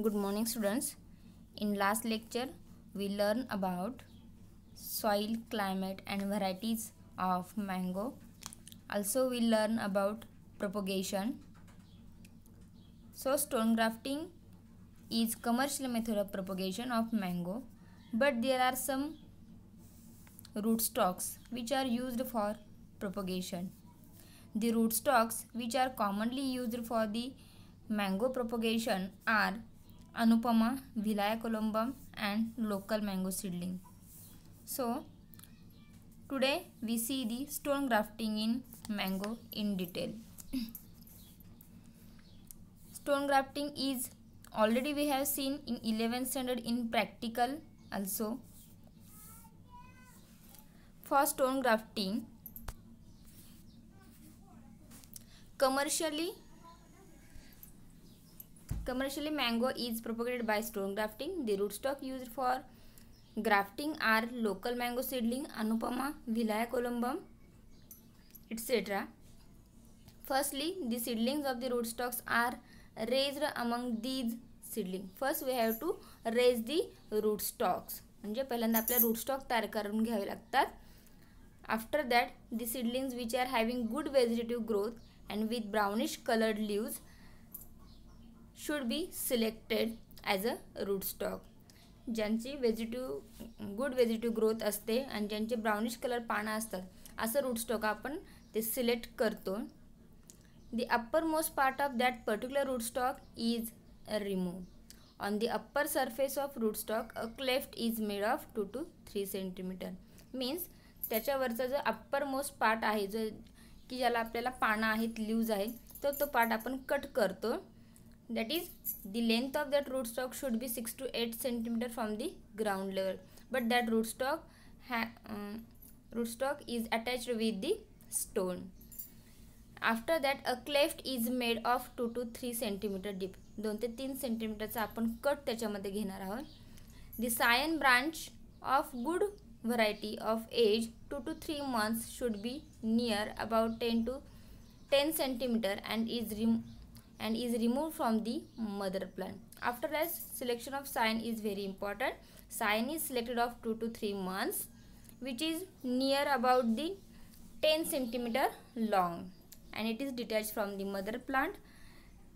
good morning students in last lecture we learn about soil climate and varieties of mango also we learn about propagation so stone grafting is commercial method of propagation of mango but there are some rootstocks which are used for propagation the rootstocks which are commonly used for the mango propagation are Anupama, Vilaya columbum and local mango seedling. So today we see the stone grafting in mango in detail. stone grafting is already we have seen in 11th standard in practical also. For stone grafting commercially Commercially, mango is propagated by stone grafting. The rootstock used for grafting are local mango seedling, Anupama, Vilaya columbum, etc. Firstly, the seedlings of the rootstocks are raised among these seedling. First, we have to raise the rootstocks. म्हणजे पहिल्यांदा आपल्या rootstock तयार करून घ्यावे लागतात after that the seedlings which are having good vegetative growth and with brownish coloured leaves should be selected as a rootstock. ज्यांची व्हेजिटिव good व्हेजिटिव्ह growth असते आणि ज्यांचे ब्राउनिश कलर पानं असतात असं रूटस्टॉक आपण ते सिलेक्ट करतो the upper most part of that particular rootstock is remove on the upper surface of rootstock a cleft is made of two to three centimeter means त्याच्यावरचा जो अप्पर मोस्ट पार्ट आहे जो की ज्याला आपल्याला पानं आहेत लिव्ज आहेत तर तो पार्ट आपण कट करतो that is the length of that rootstock should be 6 to 8 cm from the ground level but that rootstock um, rootstock is attached with the stone after that a cleft is made of 2 to 3 cm deep don't 3 cm cha apan cut tacha madhe ghenar ahot the cyan branch of good variety of age 2 to 3 months should be near about 10 to 10 cm and is and is removed from the mother plant. After that, selection of sign is very important. Sign is selected of 2 to 3 months which is near about the 10 centimeter long and it is detached from the mother plant.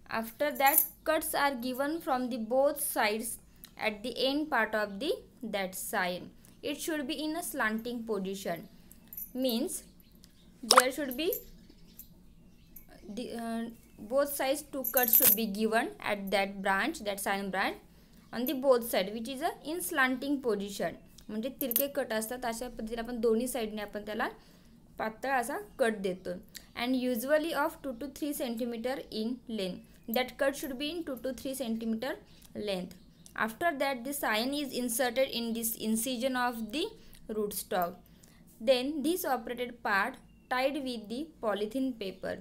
After that, cuts are given from the both sides at the end part of the that sign. It should be in a slanting position. Means there should be uh, the uh, both sides two cuts should be given at that branch that sign branch on the both side which is a in slanting position म्हणजे तिरके cut असतात अशा पद्धतीने आपण दोन्ही साईडने आपण त्याला पातळ असा कट देतो and usually of two to three centimeter in length that cut should be in two to three centimeter length after that the scion is inserted in this incision of the root stock then this operated part tied with the polythene paper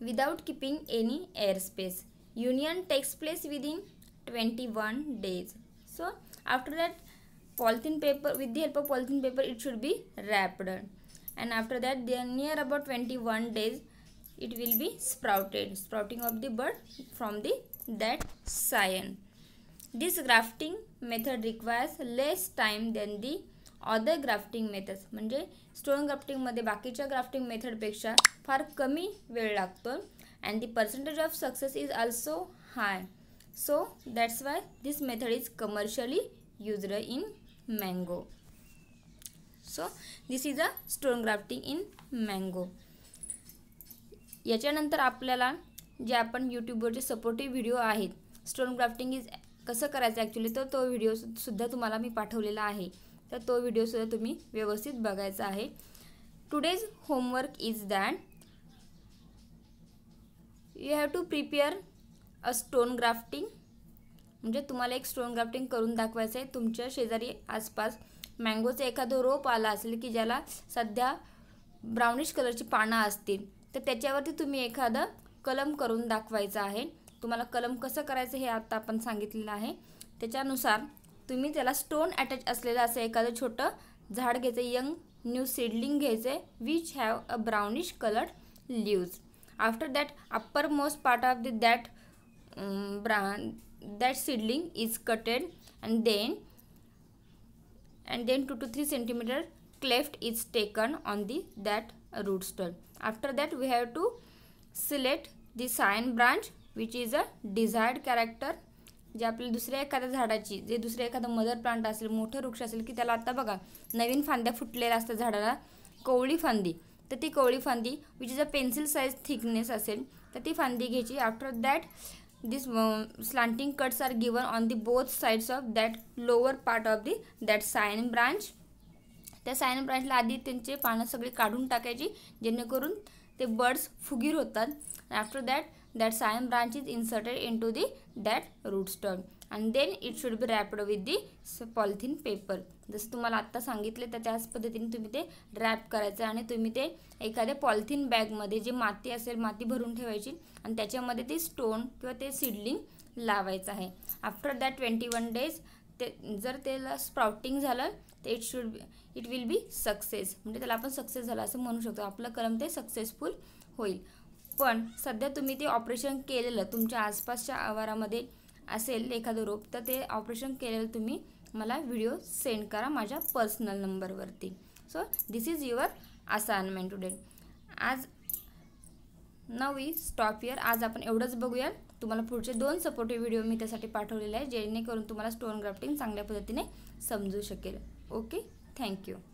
without keeping any airspace. Union takes place within 21 days. So after that polythene paper with the help of polythene paper it should be wrapped and after that they are near about 21 days it will be sprouted sprouting of the bud from the that scion. This grafting method requires less time than the other grafting methods म्हणजे stone ग्राफ्टिंगमध्ये बाकीच्या grafting मेथडपेक्षा फार कमी वेळ लागतो and the percentage of success is also high so that's why this method is commercially used in mango so this is a stone grafting in mango याच्यानंतर आपल्याला जे आपण यूट्यूबवरचे सपोर्टिव्ह व्हिडिओ आहेत स्टोन ग्राफ्टिंग इज कसं करायचं actually तर तो व्हिडिओसुद्धा तुम्हाला मी पाठवलेला आहे तर तो व्हिडिओसुद्धा तुम्ही व्यवस्थित बघायचा आहे today's homework is then you have to prepare a stone grafting म्हणजे तुम्हाला एक स्टोन ग्राफ्टिंग करून दाखवायचं आहे तुमच्या शेजारी आसपास मँगोचं एखादं रोप आला असेल की ज्याला सध्या ब्राउनिश कलरची पानं असतील तर त्याच्यावरती तुम्ही एखादं कलम करून दाखवायचं आहे तुम्हाला कलम कसं करायचं हे आत्ता आपण सांगितलेलं आहे त्याच्यानुसार तुम्ही त्याला स्टोन अटॅच असलेलं असं एखादं छोटं झाड घ्यायचं यंग न्यू सीडलिंग घ्यायचं which have a brownish coloured leaves after that upper most part of the that bra that seedling is cutted and then and then two to three centimeter cleft is taken on the that root stock after that we have to select the scion branch which is a desired character जे आपल्या दुसऱ्या एखाद्या झाडाची जे दुसऱ्या एखादं mother plant असेल मोठं वृक्ष असेल की त्याला आता बघा नवीन फांद्या फुटलेल्या असतात झाडाला कोवळी फांदी तर ती कोवळी फांदी which is a pencil size thickness असेल तर ती फांदी घ्यायची after that this slanting cuts are given on the both sides of that lower part of the that scion branch त्या सायन ब्रांचला आधी त्यांचे पानं सगळी काढून टाकायची जेणेकरून ते बर्ड्स फुगीर होतात after that that same branch is inserted into the that rootstock and then it should be wrapped with the polythene paper जसं तुम्हाला आत्ता सांगितले तर त्याच पद्धतीने तुम्ही ते रॅप करायचं आणि तुम्ही ते एखाद्या पॉलिथिन बॅगमध्ये जे माती असेल माती भरून ठेवायची आणि त्याच्यामध्ये ते स्टोन किंवा ते सीडलिंग लावायचं आहे after that twenty one days ते जर त्याला स्प्राउटिंग झालं तर it should it will be success म्हणजे त्याला आपण सक्सेस झालं असं म्हणू शकतो आपलं कलम ते सक्सेसफुल होईल पण सध्या तुम्ही ते ऑपरेशन केलेलं तुमच्या आसपासच्या आवारामध्ये असेल एखादं रोप तर ते ऑपरेशन केलेलं तुम्ही मला व्हिडिओ सेंड करा माझ्या पर्सनल नंबरवरती so this is your assignment today आज नऊ स्टॉप इयर आज आपण एवढंच बघूया तुम्हाला पुढचे दोन सपोर्टिव्ह व्हिडिओ मी त्यासाठी पाठवलेले आहे जेणेकरून तुम्हाला स्टोन ग्राफ्टिंग चांगल्या पद्धतीने समजू शकेल ओके थँक्यू